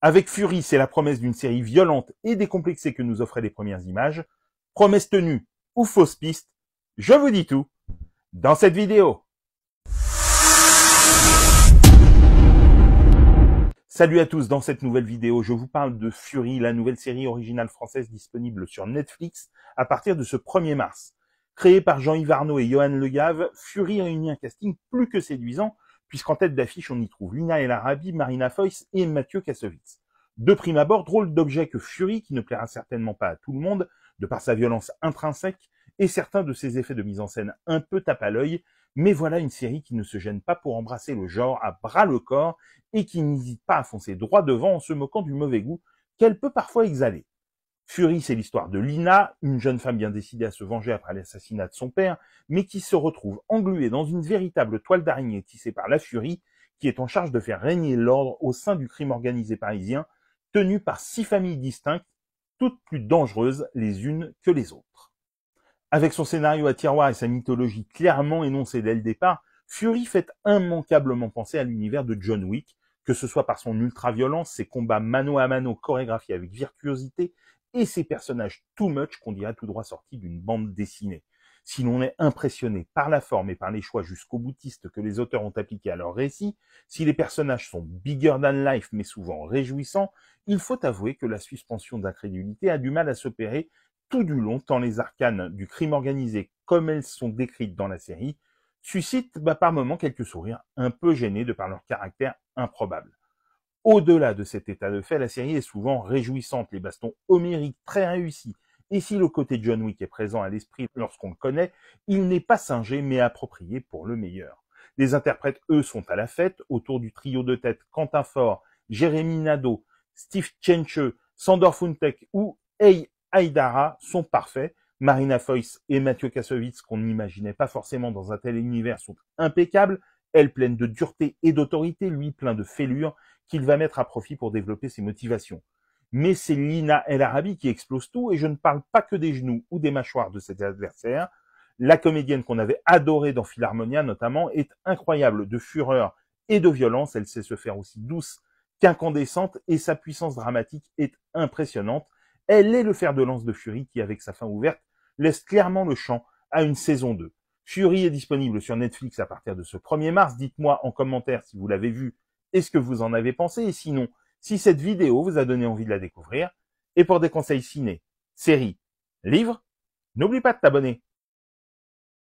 Avec Fury, c'est la promesse d'une série violente et décomplexée que nous offraient les premières images. Promesse tenue ou fausse piste, je vous dis tout dans cette vidéo. Salut à tous, dans cette nouvelle vidéo, je vous parle de Fury, la nouvelle série originale française disponible sur Netflix à partir de ce 1er mars. Créée par Jean-Yves Arnaud et Johan Legave, Fury réunit un casting plus que séduisant puisqu'en tête d'affiche, on y trouve Lina El Arabi, Marina Foyce et Mathieu Kassovitz. De prime abord, drôle d'objet que Fury, qui ne plaira certainement pas à tout le monde, de par sa violence intrinsèque et certains de ses effets de mise en scène un peu tape à l'œil, mais voilà une série qui ne se gêne pas pour embrasser le genre à bras le corps et qui n'hésite pas à foncer droit devant en se moquant du mauvais goût qu'elle peut parfois exhaler. Fury, c'est l'histoire de Lina, une jeune femme bien décidée à se venger après l'assassinat de son père, mais qui se retrouve engluée dans une véritable toile d'araignée tissée par la Fury, qui est en charge de faire régner l'ordre au sein du crime organisé parisien, tenu par six familles distinctes, toutes plus dangereuses les unes que les autres. Avec son scénario à tiroir et sa mythologie clairement énoncée dès le départ, Fury fait immanquablement penser à l'univers de John Wick, que ce soit par son ultra-violence, ses combats mano à mano chorégraphiés avec virtuosité et ces personnages too much qu'on dirait tout droit sortis d'une bande dessinée. Si l'on est impressionné par la forme et par les choix jusqu'au boutiste que les auteurs ont appliqués à leur récit, si les personnages sont bigger than life mais souvent réjouissants, il faut avouer que la suspension d'incrédulité a du mal à s'opérer tout du long tant les arcanes du crime organisé comme elles sont décrites dans la série suscitent bah, par moments quelques sourires un peu gênés de par leur caractère improbable. Au-delà de cet état de fait, la série est souvent réjouissante, les bastons homériques très réussis. Et si le côté John Wick est présent à l'esprit lorsqu'on le connaît, il n'est pas singé mais approprié pour le meilleur. Les interprètes, eux, sont à la fête autour du trio de tête Quentin Fort, Jérémy Nadeau, Steve Chenche, Sandor Funtek ou Ei Aydara sont parfaits. Marina Foyce et Mathieu Kassovitz, qu'on n'imaginait pas forcément dans un tel univers, sont impeccables. Elle pleine de dureté et d'autorité, lui plein de fêlures, qu'il va mettre à profit pour développer ses motivations. Mais c'est Lina El Arabi qui explose tout, et je ne parle pas que des genoux ou des mâchoires de cet adversaire. La comédienne qu'on avait adorée dans Philharmonia notamment est incroyable de fureur et de violence, elle sait se faire aussi douce qu'incandescente et sa puissance dramatique est impressionnante. Elle est le fer de lance de Fury qui, avec sa fin ouverte, laisse clairement le champ à une saison 2. Fury est disponible sur Netflix à partir de ce 1er mars. Dites-moi en commentaire si vous l'avez vu et ce que vous en avez pensé. Et sinon, si cette vidéo vous a donné envie de la découvrir. Et pour des conseils ciné, séries, livres, n'oublie pas de t'abonner.